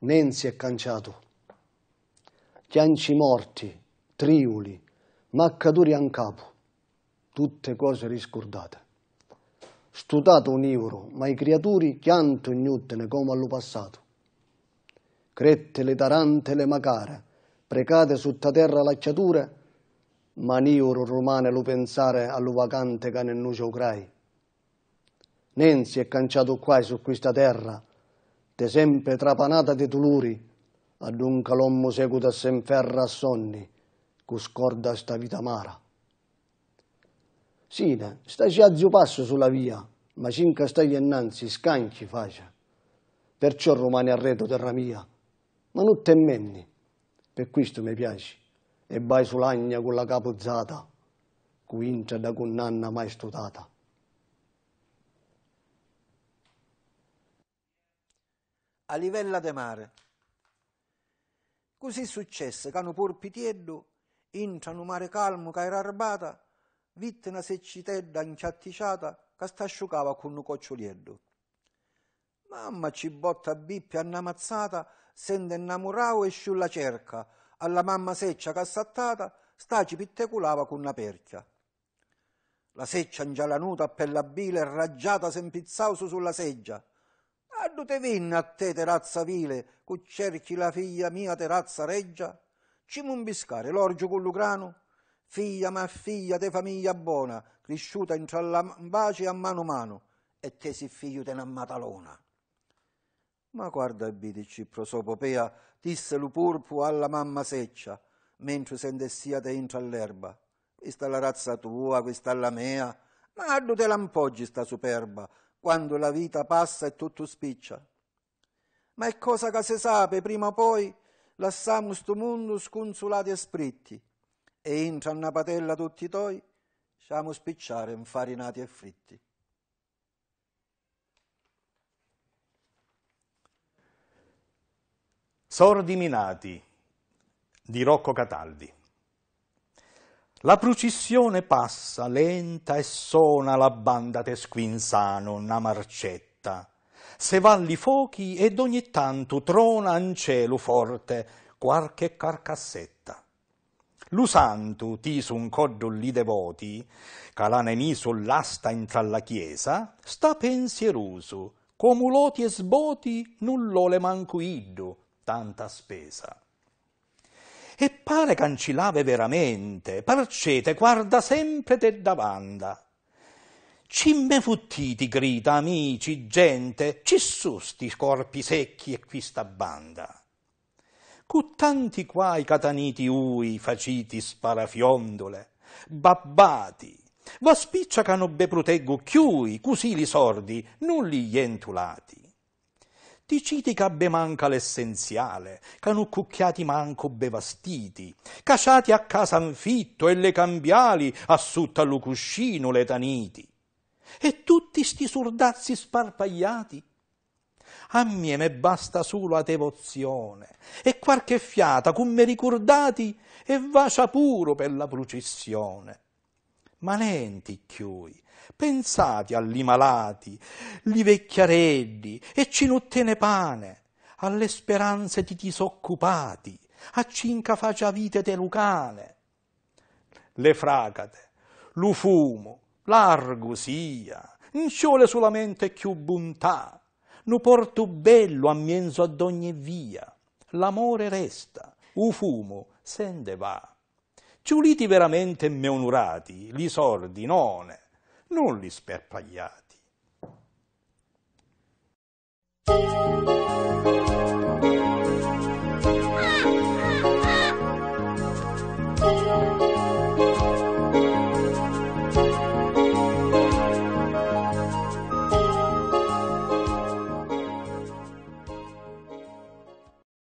Nenzi è canciato. Chianci morti, Triuli, Maccaduri an capo, tutte cose riscordate. Studato univoro, ma i creaturi chianto ignuttene come allo passato. Crette le tarante le macare, precate su terra lacciature, ma niuro romane lo pensare allo vacante cane nuce ucrai. Nenzi è canciato qua su questa terra, te sempre trapanata di tuluri, adunca l'ommo seguita senferra a sonni, cu scorda sta vita amara. Sine, staci a zio passo sulla via, ma cinque stai innanzi, scanchi faccia. Perciò romani arredo terra mia, ma non te menni, per questo mi piaci, e vai sull'agna con la capozzata, cui intra da con mai studata. a livella de mare. Così successe che hanno pur pitieddu, intrano mare calmo che era arbata, vitte una seccitedda inciatticiata che sta stasciucava con un cocciolieddu. Mamma ci botta bippia annamazzata, sente innamoravo e sciulla cerca, alla mamma seccia sta ci pitteculava con una perchia. La seccia ingialanuta a pella bile raggiata sempizzauso sulla seggia, a te venne a te, terrazza vile, cu cerchi la figlia mia, terrazza reggia? Ci mumbiscare l'orgio con lucrano? Figlia ma figlia de famiglia buona, cresciuta in tra a mano mano, e te si figlio te una matalona. Ma guarda bidici prosopopea, disse purpu alla mamma seccia, mentre sentessia te intra all'erba. Questa è la razza tua, questa è la mea, ma addu te l'ampoggi sta superba, quando la vita passa e tutto spiccia. Ma è cosa che si sape, prima o poi lasciamo sto mondo sconsulati e spritti, e entra una patella tutti toi, siamo spicciare infarinati e fritti. Sordi Minati di Rocco Cataldi. La processione passa lenta e sona la banda tesquinzano, na marcetta. Se valli fuochi ed ogni tanto trona in cielo forte qualche carcassetta. ti su un cordo li devoti, calanemiso sull'asta intra la chiesa, sta pensieroso, comuloti e sboti null'ole manco iddo, tanta spesa e pare cancillave veramente, parcete guarda sempre te davanda. Cimme futtiti, grida, amici, gente, ci susti corpi secchi e qui sta banda. Cu tanti quai cataniti ui faciti sparafiondole, babbati, va spicciacano be proteggo chiui, cusili sordi, nulli gli entulati. Ti citi che abbe manca l'essenziale, che non cucchiati manco bevastiti, casciati a casa anfitto e le cambiali assutta lu cuscino le taniti. E tutti sti surdazzi sparpagliati? A me me basta solo a devozione e qualche fiata cum me ricordati e vacia puro per la processione. Ma lenti chiui, pensate agli malati, gli vecchiarelli e ci nuttene pane, alle speranze di disoccupati, a cinca faccia vite de lucane. Le fragate, lu fumo, largo sia, nciole solamente più bontà, nu porto bello a mienzo ad ogni via, l'amore resta, u fumo sende va ciuliti veramente meunurati, li sordi, none, non li sperpagliati.